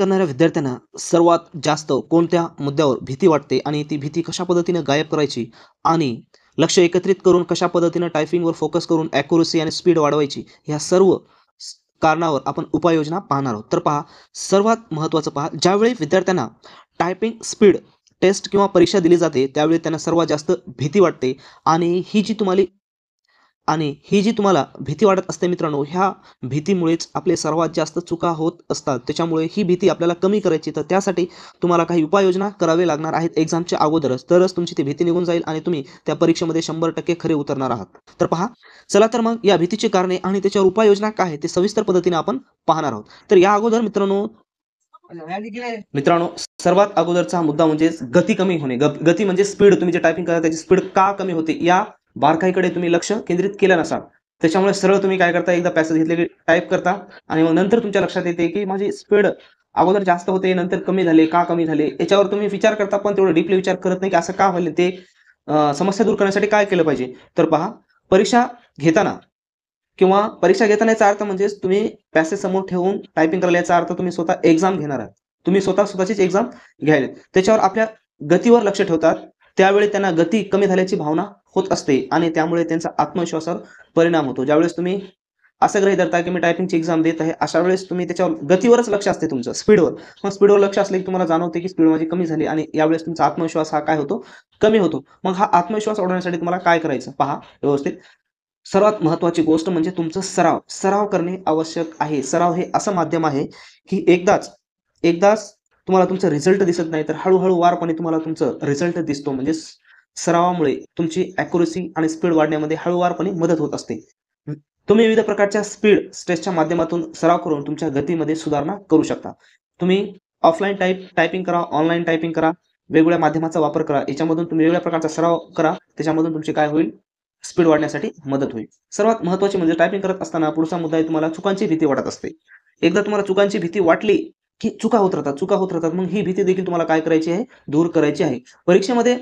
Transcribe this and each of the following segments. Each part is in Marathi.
करणाऱ्या विद्यार्थ्यांना सर्वात जास्त कोणत्या मुद्द्यावर भीती वाटते आणि ती भीती कशा पद्धतीनं गायब करायची आणि लक्ष एकत्रित करून कशा पद्धतीनं टायपिंगवर फोकस करून ॲक्युरेसी आणि स्पीड वाढवायची ह्या सर्व कारणावर आपण उपाययोजना पाहणार आहोत तर पहा सर्वात महत्त्वाचं पहा ज्यावेळी विद्यार्थ्यांना टायपिंग स्पीड टेस्ट किंवा परीक्षा दिली जाते त्यावेळी त्यांना सर्वात जास्त भीती वाटते आणि ही जी तुम्हाला आणि ही जी तुम्हाला भीती वाटत असते मित्रांनो ह्या भीतीमुळेच आपले सर्वात जास्त चुका होत असतात त्याच्यामुळे ही भीती आपल्याला कमी करायची तर त्यासाठी तुम्हाला काही उपाययोजना करावे लागणार आहेत एक्झामच्या अगोदरच तरच तुमची ती भीती निघून जाईल आणि तुम्ही त्या परीक्षेमध्ये शंभर टक्के खरे उतरणार आहात तर पहा चला तर मग या भीतीची कारणे आणि त्याच्यावर उपाययोजना काय ते सविस्तर पद्धतीने आपण पाहणार आहोत तर या अगोदर मित्रांनो मित्रांनो सर्वात अगोदरचा मुद्दा म्हणजे गती कमी होणे गती म्हणजे स्पीड तुम्ही जे टायपिंग करता त्याची स्पीड का कमी होते या बारकाईकडे तुम्ही लक्ष केंद्रित केलं नसाल त्याच्यामुळे सरळ तुम्ही काय करता एकदा पॅसेज घेतले टाईप करता आणि मग नंतर तुमच्या लक्षात येते की माझी स्पीड अगोदर जास्त होते नंतर कमी झाले का कमी झाले याच्यावर तुम्ही विचार करता पण तेवढं डीपली विचार करत नाही की असं का व्हायला ते समस्या दूर करण्यासाठी काय केलं पाहिजे तर पहा परीक्षा घेताना किंवा परीक्षा घेताना याचा अर्थ म्हणजेच तुम्ही पॅसेज समोर ठेवून टायपिंग करायला याचा अर्थ तुम्ही स्वतः एक्झाम घेणार आहात तुम्ही स्वतः स्वतःचीच एक्झाम घ्यायला त्याच्यावर आपल्या गतीवर लक्ष ठेवतात त्यावेळी त्यांना गती कमी झाल्याची भावना होत असते आणि त्यामुळे त्यांचा आत्मविश्वासावर परिणाम होतो ज्यावेळेस तुम्ही असं ग्रही धरता की मी टायपिंगची एक्झाम देत आहे अशा वेळेस तुम्ही त्याच्यावर गतीवरच लक्ष असते तुमचं स्पीडवर मग स्पीडवर लक्ष असले की तुम्हाला जाणवते की स्पीड माझी कमी झाली आणि यावेळेस तुमचा आत्मविश्वास हा काय होतो कमी होतो मग हा आत्मविश्वास वाढवण्यासाठी तुम्हाला काय करायचं पहा व्यवस्थित सर्वात महत्वाची गोष्ट म्हणजे तुमचं सराव सराव करणे आवश्यक आहे सराव हे असं माध्यम आहे की एकदाच एकदाच तुम्हाला तुमचा रिझल्ट दिसत नाही तर हळूहळू वारपणे तुम्हाला तुमचं रिझल्ट दिसतो म्हणजे सरावामुळे तुमची अॅक्युरेसी आणि स्पीड वाढण्यामध्ये हळूवारपणे मदत होत असते तुम्ही विविध प्रकारच्या स्पीड स्ट्रेसच्या माध्यमातून सराव करून तुमच्या गतीमध्ये सुधारणा करू शकता तुम्ही ऑफलाईन टाईप टायपिंग करा ऑनलाईन टायपिंग करा वेगवेगळ्या माध्यमाचा वापर करा याच्यामधून तुम्ही वेगळ्या प्रकारचा सराव करा त्याच्यामधून तुमची काय होईल स्पीड वाढण्यासाठी मदत होईल सर्वात महत्वाची म्हणजे टायपिंग करत असताना पुढचा मुद्दा तुम्हाला चुकांची भीती वाटत असते एकदा तुम्हाला चुकांची भीती वाटली की चुका होत राहतात चुका होत राहतात मग ही भीती देखील तुम्हाला काय करायची आहे दूर करायची आहे परीक्षेमध्ये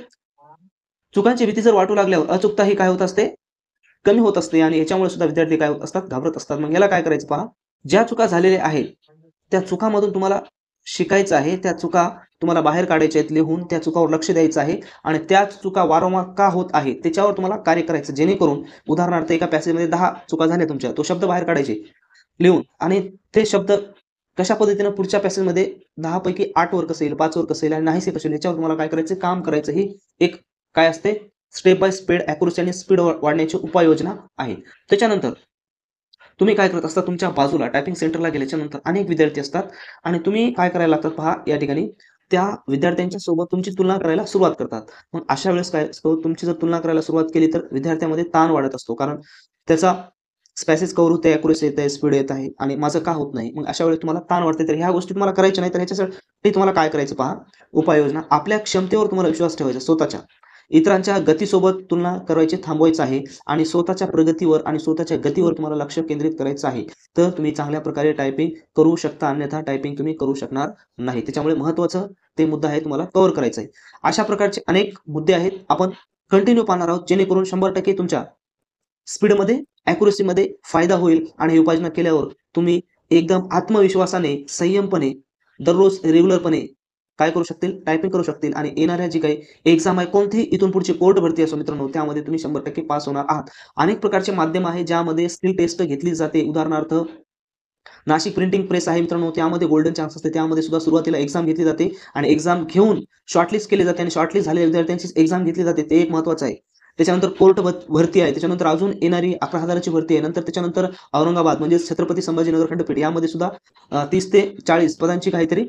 चुकांची भीती जर वाटू लागल्यावर अचूकता ही काय होत असते कमी होत असते आणि याच्यामुळे सुद्धा विद्यार्थी काय होत असतात घाबरत असतात मग याला काय करायचं पहा ज्या चुका झालेल्या आहेत त्या चुकामधून तुम्हाला शिकायचं आहे त्या चुका तुम्हाला बाहेर काढायच्या आहेत लिहून त्या चुकावर लक्ष द्यायचं आहे आणि त्या चुका वारंवार का होत आहे त्याच्यावर तुम्हाला कार्य करायचं जेणेकरून उदाहरणार्थ एका पॅसेजमध्ये दहा चुका झाल्या तुमच्या तो शब्द बाहेर काढायचे लिहून आणि ते शब्द कशा पद्धतीनं पुढच्या पॅसेजमध्ये पैकी आठ कसं असेल पाच कसं असेल आणि नाहीसे कसे येईल याच्यावर तुम्हाला काय करायचं काम करायचं ही एक काय असते स्टेप बाय स्पीड अॅक्युरेसी आणि स्पीड वाढण्याची उपाययोजना आहे त्याच्यानंतर तुम्ही काय करत असता तुमच्या बाजूला टायपिंग सेंटरला गेल्याच्या नंतर अनेक विद्यार्थी असतात आणि तुम्ही काय करायला लागतात पहा या ठिकाणी त्या विद्यार्थ्यांच्या सोबत तुमची तुलना करायला सुरुवात करतात मग अशा वेळेस काय तुमची जर तुलना करायला सुरुवात केली तर विद्यार्थ्यांमध्ये ताण वाढत असतो कारण त्याचा स्पॅसेस कव्हर होते अॅक्युरेसी येत आहे स्पीड येत आहे आणि माझं का होत नाही मग अशा वेळेस तुम्हाला ताण वाढते तर ह्या गोष्टी तुम्हाला करायच्या नाही तर ह्याच्यासाठी तुम्हाला काय करायचं पहा उपाययोजना आपल्या क्षमतेवर तुम्हाला विश्वास ठेवायचा स्वतःच्या इतरांच्या गतीसोबत तुलना करायचे थांबवायचं आहे आणि स्वतःच्या प्रगतीवर आणि स्वतःच्या गतीवर तुम्हाला लक्ष केंद्रित करायचं आहे तर तुम्ही चांगल्या प्रकारे टायपिंग करू शकता अन्यथा टायपिंग तुम्ही करू शकणार नाही त्याच्यामुळे महत्वाचं ते मुद्दा आहे तुम्हाला कव्हर करायचं आहे अशा प्रकारचे अनेक मुद्दे आहेत आपण कंटिन्यू पाहणार आहोत जेणेकरून शंभर टक्के तुमच्या स्पीडमध्ये अॅक्युरेसीमध्ये फायदा होईल आणि ही केल्यावर तुम्ही एकदम आत्मविश्वासाने संयमपणे दररोज रेग्युलरपणे काय करू शकतील टायपिंग करू शकतील आणि येणाऱ्या जी काही एक्झाम आहे कोणती इथून पुढची कोर्ट भरती असो मित्रांनो त्यामध्ये तुम्ही शंभर टक्के पास होणार आहात अनेक प्रकारचे माध्यम आहे ज्यामध्ये स्किल टेस्ट घेतली जाते उदाहरणार्थ नाशिक प्रिंटिंग प्रेस आहे मित्रांनो त्यामध्ये गोल्डन चान्स असते त्यामध्ये सुद्धा सुरुवातीला एक्झाम घेतली जाते आणि एक्झाम घेऊन शॉर्टलिस्ट केली जाते आणि शॉर्टलिस्ट झालेल्या विद्यार्थ्यांची एक्झाम घेतली जाते ते एक महत्वाचं आहे त्याच्यानंतर कोर्ट भरती आहे त्याच्यानंतर अजून येणारी अकरा हजाराची भरती आहे नंतर त्याच्यानंतर औरंगाबाद म्हणजे छत्रपती संभाजीनगर खंडपीठ यामध्ये सुद्धा तीस ते चाळीस पदांची काहीतरी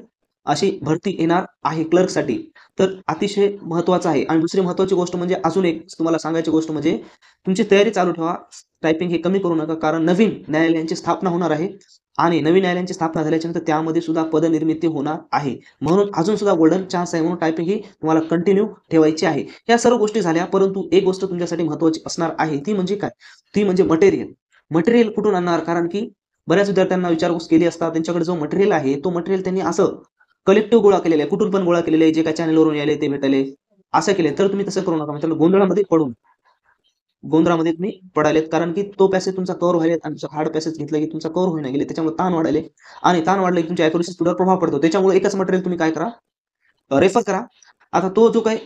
अशी भरती येणार आहे क्लर्कसाठी तर अतिशय महत्वाचं आहे आणि दुसरी महत्वाची गोष्ट म्हणजे अजून एक तुम्हाला सांगायची गोष्ट म्हणजे तुमची तयारी चालू ठेवा टायपिंग हे कमी करू नका कारण नवीन न्यायालयांची स्थापना होणार आहे आणि नवीन न्यायालयांची स्थापना झाल्याच्यानंतर त्यामध्ये सुद्धा पदनिर्मिती होणार आहे म्हणून अजून सुद्धा गोल्डन चान्स आहे म्हणून टायपिंग ही तुम्हाला कंटिन्यू ठेवायची आहे या सर्व गोष्टी झाल्या परंतु एक गोष्ट तुमच्यासाठी महत्वाची असणार आहे ती म्हणजे काय ती म्हणजे मटेरियल मटेरियल कुठून आणणार कारण की बऱ्याच विद्यार्थ्यांना विचारपूस केली असता त्यांच्याकडे जो मटेरियल आहे तो मटेरियल त्यांनी असं कलेक्टिव्ह गोळा केलेले कुठून पण गोळा केलेले जे काय चॅनलवरून यायले ते भेटायले असं केले तर तुम्ही तसं करू नका म्हणजे गोंधळामध्ये पडून गोंधळामध्ये तुम्ही पडालेत कारण की तो पॅसेज तुमचा कव्हर व्हायला आणि तुमचा हार्ड पॅसेज घेतला की तुमचा कव्हर होईना गेले त्याच्यामुळे ताण वाढले आणि ताण वाढले की तुमच्या अॅक्युरेसी प्रभाव पडतो त्याच्यामुळे एकच मटेरियल तुम्ही काय करा रेफर करा आता तो जो काही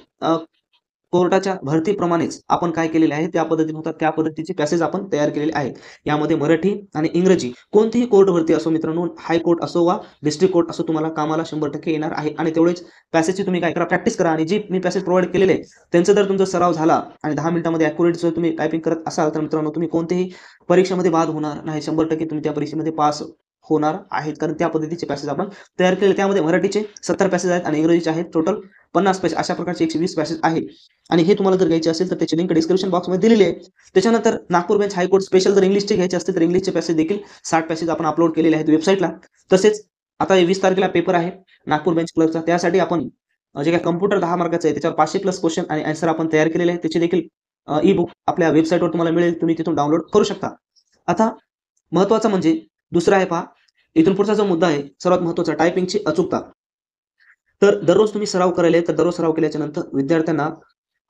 कोर्टाच्या भरतीप्रमाणेच आपण काय केलेले आहे त्या पद्धतीने होतात त्या पद्धतीचे पॅसेज आपण तयार केलेले आहेत यामध्ये मराठी आणि इंग्रजी कोणतीही कोर्ट भरती असो मित्रांनो हायकोर्ट असो वा डिस्ट्रिक्ट कोर्ट असो तुम्हाला कामाला शंभर टक्के येणार आहे आणि तेवढेच पॅसेजची तुम्ही काय करा प्रॅक्टिस करा आणि जी मी पॅसेज प्रोव्हाइड केलेले त्यांचा जर तुमचा सराव झाला आणि दहा मिनिटांमध्ये अॅक्युरेट जर तुम्ही टायपिंग करत असाल तर मित्रांनो तुम्ही कोणतेही परीक्षेमध्ये बाद होणार नाही शंभर टक्के तुम्ही त्या परीक्षेमध्ये पास होणार आहेत कारण त्या पद्धतीचे पॅसेज आपण तयार केले त्यामध्ये मराठीचे सत्तर पॅसेज आहेत आणि इंग्रजीचे आहेत टोटल पन्नास पॅसेज अशा प्रकारचे एकशे वीस पॅसेज आहे आणि हे तुम्हाला जर घ्यायचे असेल तर त्याची लिंक डिस्क्रिप्शन बॉक्समध्ये दिलेली आहे त्याच्यानंतर नागपूर बेंच हायकोर्ट स्पेशल जर इंग्लिशचे घ्यायचे असतील तर इंग्लिशचे पॅसेज देखील साठ पॅसेज आपण अपलोड केलेले आहेत वेबसाईटला तसेच आता वीस तारखेला पेपर आहे नागपूर बेंच क्लर्कचा त्यासाठी आपण जे काय कम्प्युटर दहा मार्काचं आहे त्याच्यावर पाचशे प्लस क्वेश्चन आणि आन्सर आपण तयार केलेले आहे त्याचे देखील ई बुक आपल्या वेबसाईटवर तुम्हाला मिळेल तुम्ही तिथून डाउनलोड करू शकता आता महत्त्वाचं म्हणजे दुसरा आहे पहा इथून पुढचा जो मुद्दा आहे सर्वात महत्वाचा टायपिंगची अचूकता तर दररोज तुम्ही सराव करायला तर दररोज सराव केल्याच्या नंतर विद्यार्थ्यांना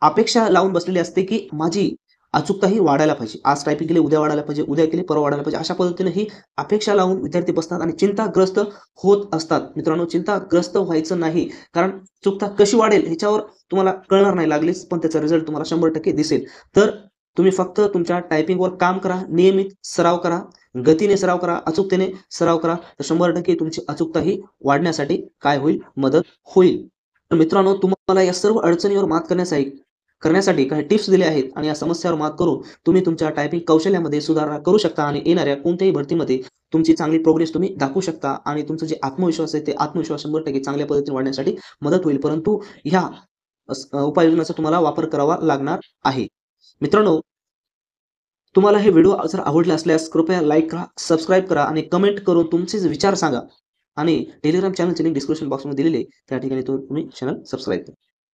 अपेक्षा लावून बसलेली असते की माझी अचूकता ही वाढायला पाहिजे आज टायपिंग केली उद्या वाढायला पाहिजे उद्या केली परवा वाढायला पाहिजे अशा पद्धतीने ही अपेक्षा लावून विद्यार्थी बसतात आणि चिंताग्रस्त होत असतात मित्रांनो चिंताग्रस्त व्हायचं नाही कारण चुकता कशी वाढेल ह्याच्यावर तुम्हाला कळणार नाही लागलीच पण त्याचा रिझल्ट तुम्हाला शंभर टक्के दिसेल तर तुम्ही फक्त तुमच्या टायपिंगवर काम करा नियमित सराव करा गतीने सराव करा अचूकतेने सराव करा तर शंभर टक्के तुमची अचूकता ही वाढण्यासाठी काय होईल मदत होईल तर मित्रांनो तुम्हाला या सर्व अडचणीवर मात करण्यासाठी करण्यासाठी काही टिप्स दिले आहेत आणि या समस्यावर मात करून तुम्ही तुमच्या टायपिंग कौशल्यामध्ये सुधारणा करू शकता आणि येणाऱ्या कोणत्याही भरतीमध्ये तुमची चांगली प्रोग्रेस तुम्ही दाखवू शकता आणि तुमचा जे आत्मविश्वास आहे ते आत्मविश्वास शंभर टक्के चांगल्या पद्धतीने वाढण्यासाठी मदत होईल परंतु ह्या उपाययोजनाचा तुम्हाला वापर करावा लागणार आहे मित्रांनो तुम्हाला हे व्हिडिओ जर आवडला असल्यास कृपया लाईक करा सबस्क्राईब करा आणि कमेंट करून तुमचे विचार सांगा आणि टेलिग्राम चॅनलचे लिंक डिस्क्रिप्शन बॉक्समध्ये दिलेले त्या ठिकाणी तुम्ही चॅनल सबस्क्राईब करा